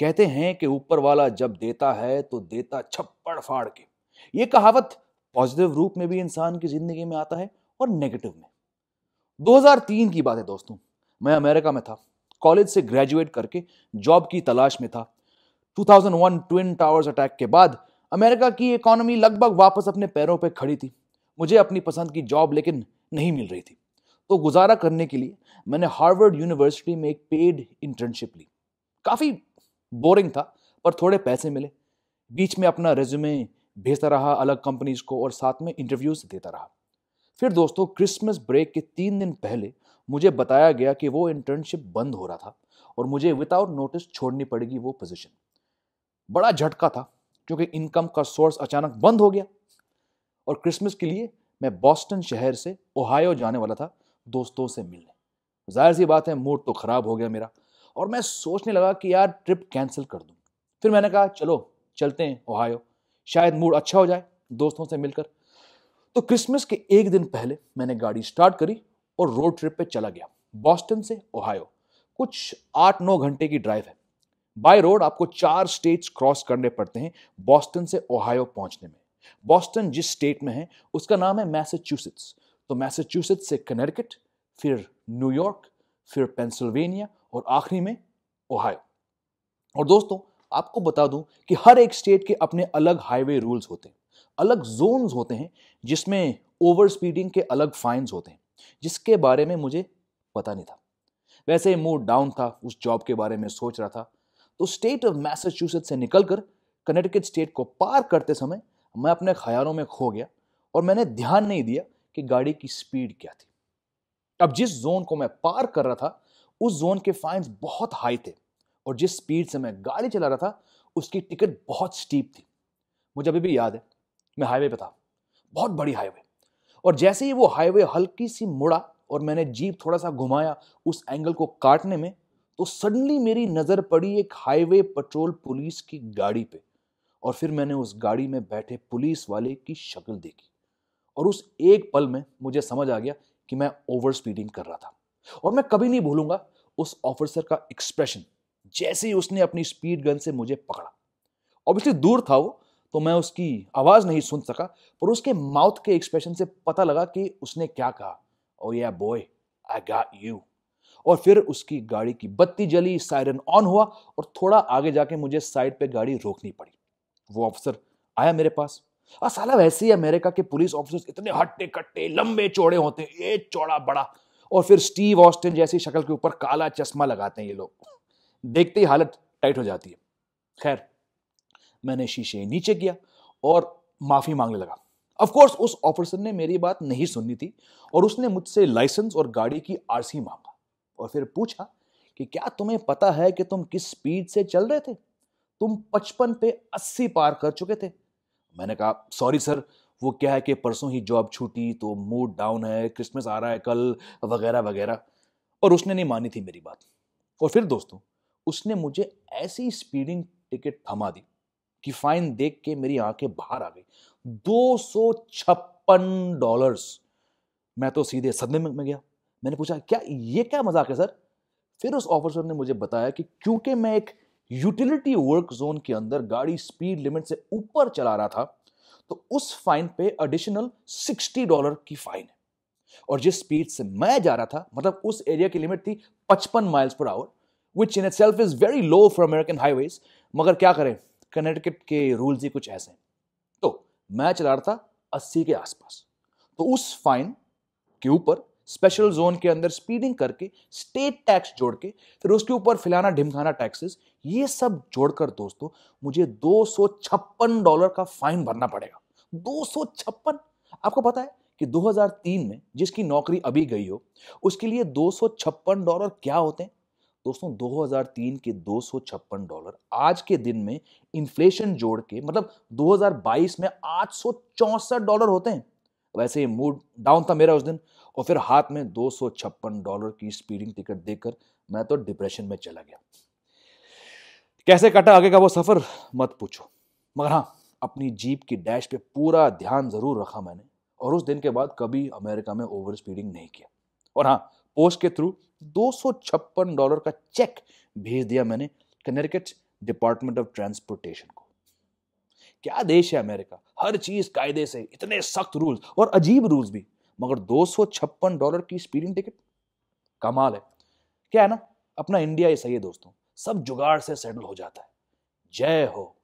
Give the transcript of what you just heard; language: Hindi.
कहते हैं कि ऊपर वाला जब देता है तो देता छप्पड़ फाड़ के ये कहावत पॉजिटिव रूप में भी इंसान की जिंदगी में आता है और नेगेटिव में 2003 की बात है दोस्तों मैं अमेरिका में था कॉलेज से ग्रेजुएट करके जॉब की तलाश में था 2001 ट्विन टावर्स अटैक के बाद अमेरिका की इकोनॉमी लगभग वापस अपने पैरों पर खड़ी थी मुझे अपनी पसंद की जॉब लेकिन नहीं मिल रही थी तो गुजारा करने के लिए मैंने हार्वर्ड यूनिवर्सिटी में एक पेड इंटर्नशिप ली काफ़ी बोरिंग था पर थोड़े पैसे मिले बीच में अपना रेज्यूमे भेजता रहा अलग कंपनीज को और साथ में इंटरव्यूज देता रहा फिर दोस्तों क्रिसमस ब्रेक के तीन दिन पहले मुझे बताया गया कि वो इंटर्नशिप बंद हो रहा था और मुझे विदाउट नोटिस छोड़नी पड़ेगी वो पोजीशन बड़ा झटका था क्योंकि इनकम का सोर्स अचानक बंद हो गया और क्रिसमस के लिए मैं बॉस्टन शहर से ओहायो जाने वाला था दोस्तों से मिलने जाहिर सी बात है मूड तो ख़राब हो गया मेरा और मैं सोचने लगा कि यार ट्रिप कैंसिल कर दूँ फिर मैंने कहा चलो चलते हैं ओहायो शायद मूड अच्छा हो जाए दोस्तों से मिलकर तो क्रिसमस के एक दिन पहले मैंने गाड़ी स्टार्ट करी और रोड ट्रिप पे चला गया बॉस्टन से ओहायो कुछ आठ नौ घंटे की ड्राइव है बाय रोड आपको चार स्टेट्स क्रॉस करने पड़ते हैं बॉस्टन से ओहायो पहुंचने में बॉस्टन जिस स्टेट में है उसका नाम है मैसेच्यूसेट्स तो मैसेच्यूसेट्स से कनेरिकट फिर न्यूयॉर्क फिर पेंसिल्वेनिया और आखिरी में ओहायो और दोस्तों आपको बता दूं कि हर एक स्टेट के अपने अलग हाईवे रूल्स होते हैं अलग जोन्स होते हैं जिसमें ओवर स्पीडिंग के अलग फाइन्स होते हैं जिसके बारे में मुझे पता नहीं था वैसे मूड डाउन था उस जॉब के बारे में सोच रहा था तो स्टेट ऑफ मैसाचुसेट्स से निकलकर कनेटिकट स्टेट को पार करते समय मैं अपने ख्यालों में खो गया और मैंने ध्यान नहीं दिया कि गाड़ी की स्पीड क्या थी अब जिस जोन को मैं पार कर रहा था उस जोन के फाइन्स बहुत हाई थे और जिस स्पीड से मैं गाड़ी चला रहा था उसकी टिकट बहुत स्टीप थी मुझे अभी भी याद है मैं हाईवे पर था बहुत बड़ी हाईवे और जैसे ही वो हाईवे हल्की सी मुड़ा और मैंने जीप थोड़ा सा घुमाया उस एंगल को काटने में तो सडनली मेरी नज़र पड़ी एक हाईवे पेट्रोल पुलिस की गाड़ी पे और फिर मैंने उस गाड़ी में बैठे पुलिस वाले की शक्ल देखी और उस एक पल में मुझे समझ आ गया कि मैं ओवर स्पीडिंग कर रहा था और मैं कभी नहीं भूलूंगा उस ऑफिसर का एक्सप्रेशन जैसे ही उसने अपनी स्पीड गन से मुझे पकड़ा ऑब्वियसली दूर था वो तो मैं उसकी आवाज़ नहीं सुन सका पर उसके माउथ के एक्सप्रेशन से पता लगा कि उसने क्या कहा ओ या बॉय आई गॉट यू और फिर उसकी गाड़ी की बत्ती जली सायरन ऑन हुआ और थोड़ा आगे जाके मुझे साइड पे गाड़ी रोकनी पड़ी वो ऑफिसर आया मेरे पास और साला वैसे ही अमेरिका के पुलिस ऑफिसर्स इतने हट्टे कट्टे लंबे चौड़े होते हैं ये चौड़ा बड़ा और फिर स्टीव ऑस्टिन जैसी शक्ल के ऊपर काला चश्मा लगाते हैं ये लोग देखते ही हालत टाइट हो जाती है खैर मैंने शीशे नीचे किया और माफ़ी मांगने लगा ऑफकोर्स उस ऑफिसर ने मेरी बात नहीं सुननी थी और उसने मुझसे लाइसेंस और गाड़ी की आरसी मांगा और फिर पूछा कि क्या तुम्हें पता है कि तुम किस स्पीड से चल रहे थे तुम पचपन पे अस्सी पार कर चुके थे मैंने कहा सॉरी सर वो क्या है कि परसों ही जॉब छूटी तो मूड डाउन है क्रिसमस आ रहा है कल वगैरह वगैरह और उसने नहीं मानी थी मेरी बात और फिर दोस्तों उसने मुझे ऐसी स्पीडिंग टिकट थमा दी कि फाइन देख के मेरी आंखें बाहर आ गई दो सौ छप्पन डॉलर्स मैं तो सीधे सदमे में गया मैंने पूछा क्या ये क्या मजाक है सर फिर उस ऑफिसर ने मुझे बताया कि क्योंकि मैं एक यूटिलिटी वर्क जोन के अंदर गाड़ी स्पीड लिमिट से ऊपर चला रहा था तो उस फाइन पे एडिशनल सिक्सटी डॉलर की फाइन है और जिस स्पीड से मैं जा रहा था मतलब उस एरिया की लिमिट थी पचपन माइल्स पर hour which in itself is very low for American highways मगर क्या करें कनेटिकट के रूल्स ही कुछ ऐसे हैं तो मैं चला रहा था अस्सी के आसपास तो उस फाइन के ऊपर स्पेशल जोन के अंदर स्पीडिंग करके स्टेट टैक्स जोड़ के फिर उसके ऊपर फिलाना ढिमखाना टैक्सेस ये सब जोड़कर दोस्तों मुझे दो डॉलर का फाइन भरना पड़ेगा दो आपको पता है कि 2003 में जिसकी नौकरी अभी गई हो उसके लिए दो डॉलर क्या होते हैं दोस्तों 2003 के दो डॉलर आज के दिन में इन्फ्लेशन जोड़ के मतलब 2022 में आठ डॉलर होते हैं वैसे ही मूड डाउन था मेरा उस दिन और फिर हाथ में दो डॉलर की स्पीडिंग टिकट देकर मैं तो डिप्रेशन में चला गया कैसे कटा आगे का वो सफ़र मत पूछो मगर हाँ अपनी जीप की डैश पे पूरा ध्यान ज़रूर रखा मैंने और उस दिन के बाद कभी अमेरिका में ओवर स्पीडिंग नहीं किया और हाँ पोस्ट के थ्रू दो डॉलर का चेक भेज दिया मैंने कनेरिकट डिपार्टमेंट ऑफ ट्रांसपोर्टेशन को क्या देश है अमेरिका हर चीज कायदे से इतने सख्त रूल्स और अजीब रूल्स भी मगर दो डॉलर की स्पीडिंग टिकट कमाल है क्या है ना अपना इंडिया ही सही है दोस्तों सब जुगाड़ से सेटल हो जाता है जय हो